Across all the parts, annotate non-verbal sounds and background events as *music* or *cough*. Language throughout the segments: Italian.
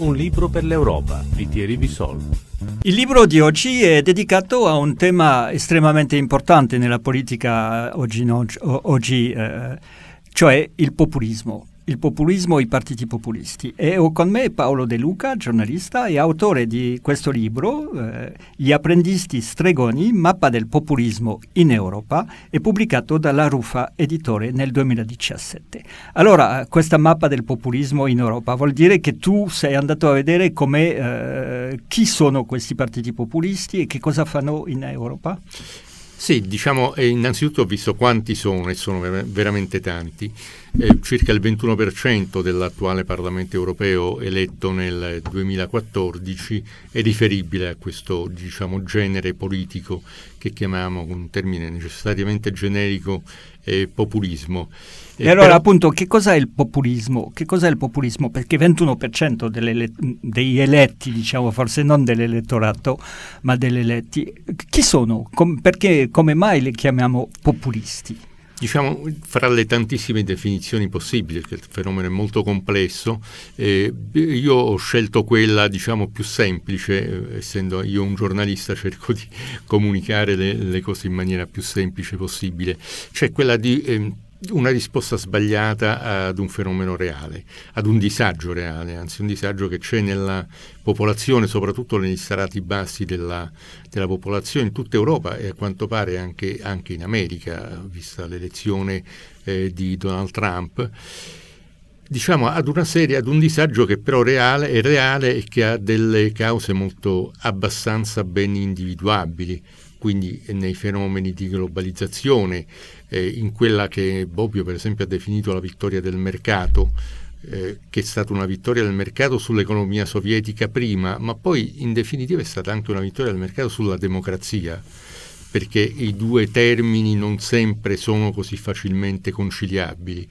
Un libro per l'Europa di Thierry Bissol. Il libro di oggi è dedicato a un tema estremamente importante nella politica oggi, oggi eh, cioè il populismo. Il populismo e i partiti populisti. E ho oh, con me Paolo De Luca, giornalista e autore di questo libro, eh, Gli apprendisti stregoni, mappa del populismo in Europa, è pubblicato dalla Rufa Editore nel 2017. Allora, questa mappa del populismo in Europa vuol dire che tu sei andato a vedere eh, chi sono questi partiti populisti e che cosa fanno in Europa? Sì, diciamo eh, innanzitutto ho visto quanti sono e sono ver- veramente tanti, eh, circa il 21% dell'attuale Parlamento europeo eletto nel 2014 è riferibile a questo diciamo, genere politico che chiamiamo con un termine necessariamente generico eh, populismo. E, e allora però... appunto che cos'è il populismo? Che cos'è il populismo? Perché 21% delle, dei eletti, diciamo forse non dell'elettorato, ma degli eletti, chi sono? Com- perché come mai li chiamiamo populisti? Diciamo, fra le tantissime definizioni possibili, perché il fenomeno è molto complesso, eh, io ho scelto quella diciamo, più semplice, eh, essendo io un giornalista cerco di *laughs* comunicare le, le, cose in maniera più semplice possibile, cioè quella di... Eh, una risposta sbagliata ad un fenomeno reale, ad un disagio reale, anzi un disagio che c'è nella popolazione, soprattutto negli strati bassi della, della popolazione in tutta Europa e a quanto pare anche, anche in America, vista l'elezione eh, di Donald Trump diciamo, ad una serie, ad un disagio che però reale, è reale e che ha delle cause molto abbastanza ben individuabili, quindi eh, nei fenomeni di globalizzazione, eh, in quella che Bobbio per esempio ha definito la vittoria del mercato, eh, che è stata una vittoria del mercato sull'economia sovietica prima, ma poi in definitiva è stata anche una vittoria del mercato sulla democrazia perché i due termini non sempre sono così facilmente conciliabili.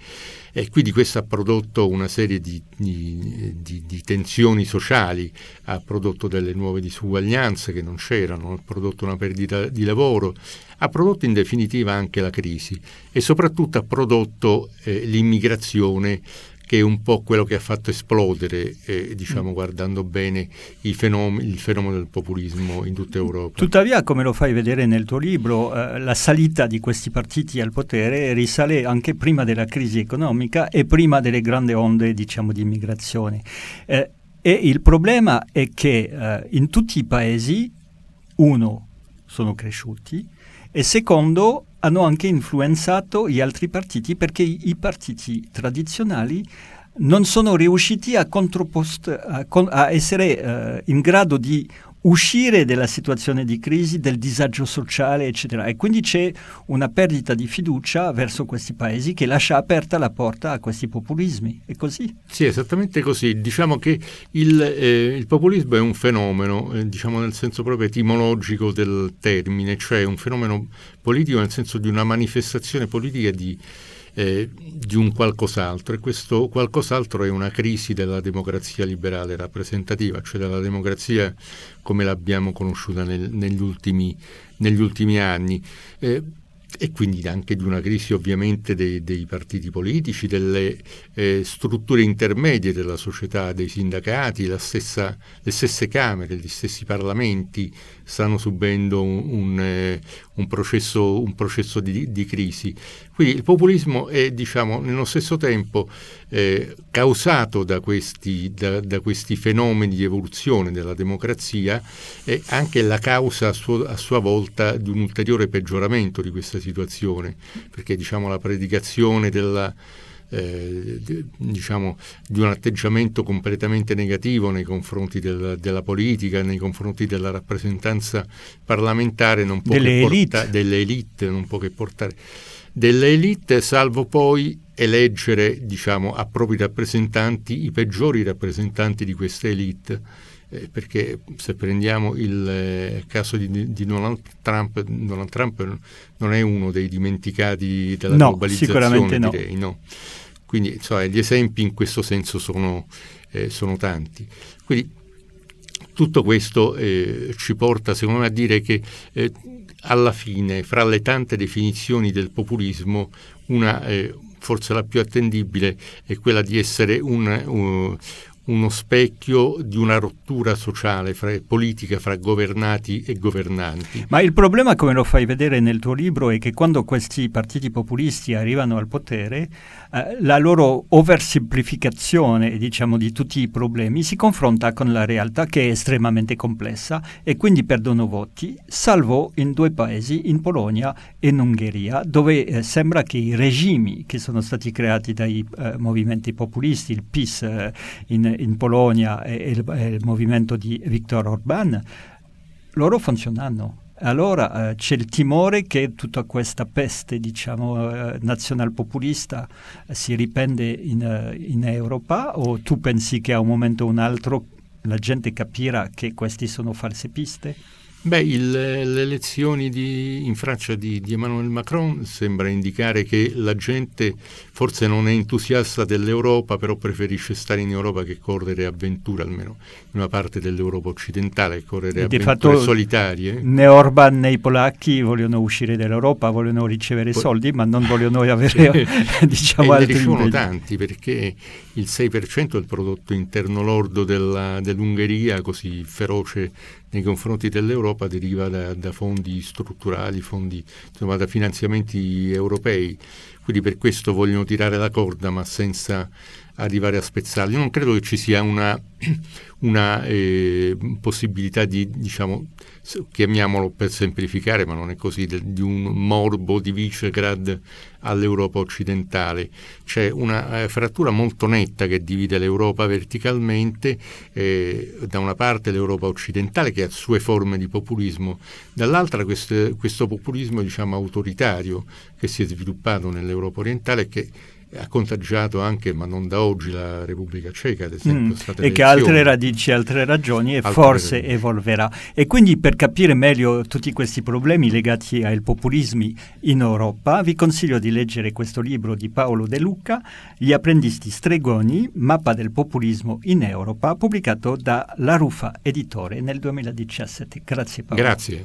E quindi questo ha prodotto una serie di, di, di, di tensioni sociali, ha prodotto delle nuove disuguaglianze che non c'erano, ha prodotto una perdita di lavoro, ha prodotto in definitiva anche la crisi e soprattutto ha prodotto eh, l'immigrazione che è un po' quello che ha fatto esplodere, eh, diciamo, mm. guardando bene il fenomeno, il fenomeno, del populismo in tutta Europa. Tuttavia, come lo fai vedere nel tuo libro, eh, la salita di questi partiti al potere risale anche prima della crisi economica e prima delle grandi onde, diciamo, di immigrazione. Eh, e il problema è che eh, in tutti i paesi, uno, sono cresciuti, e secondo hanno anche influenzato gli altri partiti perché i partiti tradizionali non sono riusciti a, a, con, a essere eh, in grado di uscire dalla situazione di crisi, del disagio sociale, eccetera. E quindi c'è una perdita di fiducia verso questi paesi che lascia aperta la porta a questi populismi. È così? Sì, esattamente così. Diciamo che il, eh, il populismo è un fenomeno, eh, diciamo nel senso proprio etimologico del termine, cioè un fenomeno politico nel senso di una manifestazione politica di eh, di un qualcos'altro e questo qualcos'altro è una crisi della democrazia liberale rappresentativa, cioè della democrazia come l'abbiamo conosciuta nel, negli, ultimi, negli, ultimi, anni. Eh, e quindi anche di una crisi ovviamente dei, dei partiti politici, delle eh, strutture intermedie della società, dei sindacati, stessa, le stesse Camere, gli stessi Parlamenti stanno subendo un, un, eh, un processo, un processo di, di, crisi. Quindi il populismo è, diciamo, nello stesso tempo eh, causato da questi, da, da questi, fenomeni di evoluzione della democrazia, e anche la causa a, suo, a, sua volta di un ulteriore peggioramento di questa situazione, perché diciamo, la predicazione della, eh, diciamo, di un atteggiamento completamente negativo nei confronti del, della politica, nei confronti della rappresentanza parlamentare, non può delle, che elite. delle elite, non può che portare delle elite, salvo poi eleggere diciamo, a propri rappresentanti i peggiori rappresentanti di questa elite. Eh, perché se prendiamo il eh, caso di, di, Donald Trump, Donald Trump non è uno dei dimenticati della no, globalizzazione, no. direi, no. Quindi insomma, gli esempi in questo senso sono, eh, sono tanti. Quindi tutto questo eh, ci porta, secondo me, a dire che eh, alla fine, fra le tante definizioni del populismo, una eh, forse la più attendibile è quella di essere un, un, uh, uno specchio di una rottura sociale, fra, politica fra governati e governanti. Ma il problema, come lo fai vedere nel tuo libro, è che quando questi partiti populisti arrivano al potere, eh, la loro oversimplificazione diciamo, di tutti i problemi si confronta con la realtà che è estremamente complessa e quindi perdono voti, salvo in due paesi, in Polonia e in Ungheria, dove eh, sembra che i regimi che sono stati creati dai eh, movimenti populisti, il PIS eh, in in Polonia e, il, il, movimento di Viktor Orban, loro funzionano. Allora eh, c'è il timore che tutta questa peste diciamo, eh, nazionalpopulista eh, si ripende in, eh, in Europa o tu pensi che a un momento o un altro la gente capirà che queste sono false piste? Beh, il, le elezioni di, in Francia di, di, Emmanuel Macron sembra indicare che la gente forse non è entusiasta dell'Europa, però preferisce stare in Europa che correre avventure, almeno in una parte dell'Europa occidentale, correre avventure fatto, solitarie. Né Orban né i polacchi vogliono uscire dall'Europa, vogliono ricevere Poi, soldi, ma non vogliono *laughs* avere cioè, *laughs* diciamo, altri... Ne sono tanti, perché il 6% del prodotto interno lordo dell'Ungheria, così feroce nei confronti dell'Europa deriva da, da fondi strutturali, fondi, insomma, da finanziamenti europei. Quindi per questo vogliono tirare la corda, ma senza arrivare a spezzarli. Io non credo che ci sia una, una eh, possibilità di, diciamo, chiamiamolo per semplificare, ma non è così, di un morbo di Visegrad all'Europa occidentale. C'è una eh, frattura molto netta che divide l'Europa verticalmente, eh, da una parte l'Europa occidentale che ha sue forme di populismo, dall'altra quest, questo populismo diciamo, autoritario che si è sviluppato nell'Europa orientale che ha contagiato anche, ma non da oggi, la Repubblica Ceca, ad esempio. Mm, e che ha altre radici, altre ragioni e altre forse ragioni. evolverà. E quindi per capire meglio tutti questi problemi legati ai populismi in Europa, vi consiglio di leggere questo libro di Paolo De Luca, Gli apprendisti stregoni, mappa del populismo in Europa, pubblicato da La Rufa Editore nel 2017. Grazie Paolo. Grazie.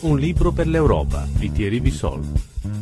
Un libro per l'Europa di Thierry Bissol.